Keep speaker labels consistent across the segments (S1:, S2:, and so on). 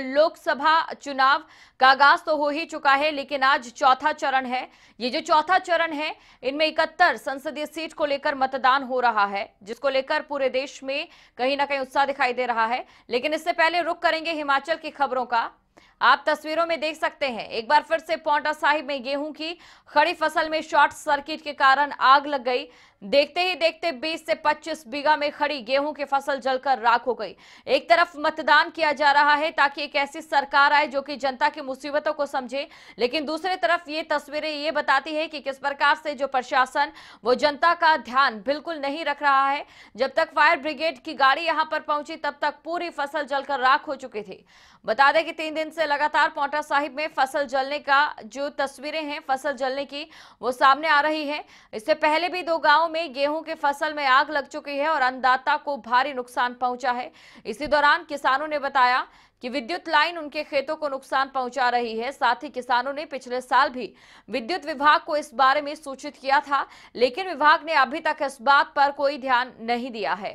S1: लोकसभा चुनाव का आगाज तो हो ही चुका है लेकिन आज चौथा चरण है ये जो चौथा चरण है इनमें इकहत्तर संसदीय सीट को लेकर मतदान हो रहा है जिसको लेकर पूरे देश में कहीं ना कहीं उत्साह दिखाई दे रहा है लेकिन इससे पहले रुक करेंगे हिमाचल की खबरों का आप तस्वीरों में देख सकते हैं एक बार फिर से पौटा साहिब में गेहूं की खड़ी फसल में शॉर्ट सर्किट के कारण आग लग गई देखते ही देखते 20 से 25 बीघा में खड़ी गेहूं की फसल जलकर राख हो गई एक तरफ मतदान किया जा रहा है ताकि एक ऐसी सरकार आए जो कि जनता की मुसीबतों को समझे लेकिन दूसरी तरफ ये तस्वीरें ये बताती है कि किस प्रकार से जो प्रशासन वो जनता का ध्यान बिल्कुल नहीं रख रहा है जब तक फायर ब्रिगेड की गाड़ी यहां पर पहुंची तब तक पूरी फसल जलकर राख हो चुकी थी बता दें कि तीन दिन से लगातार पौटा साहिब में फसल जलने का जो तस्वीरें हैं फसल जलने की वो सामने आ रही है इससे पहले भी दो गांवों में गेहूं के फसल में आग लग चुकी है और अन्नदाता को भारी नुकसान पहुंचा है इसी दौरान किसानों ने बताया कि विद्युत लाइन उनके खेतों को नुकसान पहुंचा रही है साथ ही किसानों ने पिछले साल भी विद्युत विभाग को इस बारे में सूचित किया था लेकिन विभाग ने अभी तक इस बात पर कोई ध्यान नहीं दिया है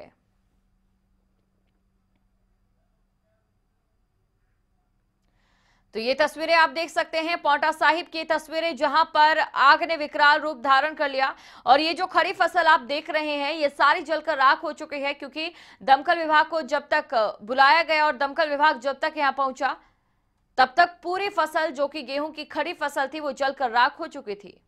S1: तो ये तस्वीरें आप देख सकते हैं पौटा साहिब की तस्वीरें जहां पर आग ने विकराल रूप धारण कर लिया और ये जो खड़ी फसल आप देख रहे हैं ये सारी जलकर राख हो चुकी है क्योंकि दमकल विभाग को जब तक बुलाया गया और दमकल विभाग जब तक यहां पहुंचा तब तक पूरी फसल जो कि गेहूं की खड़ी फसल थी वो जलकर राख हो चुकी थी